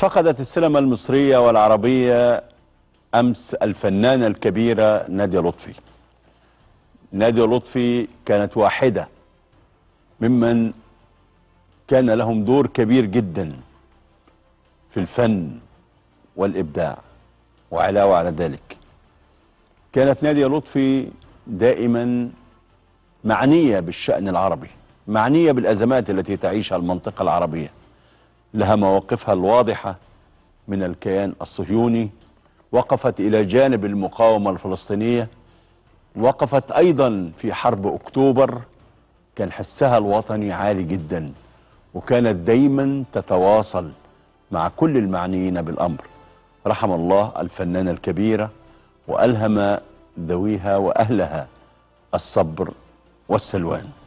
فقدت السينما المصرية والعربية أمس الفنانة الكبيرة نادية لطفي نادية لطفي كانت واحدة ممن كان لهم دور كبير جدا في الفن والإبداع وعلاوة على ذلك كانت نادية لطفي دائما معنية بالشأن العربي معنية بالأزمات التي تعيشها المنطقة العربية لها مواقفها الواضحة من الكيان الصهيوني وقفت إلى جانب المقاومة الفلسطينية وقفت أيضا في حرب أكتوبر كان حسها الوطني عالي جدا وكانت دايما تتواصل مع كل المعنيين بالأمر رحم الله الفنانة الكبيرة وألهم ذويها وأهلها الصبر والسلوان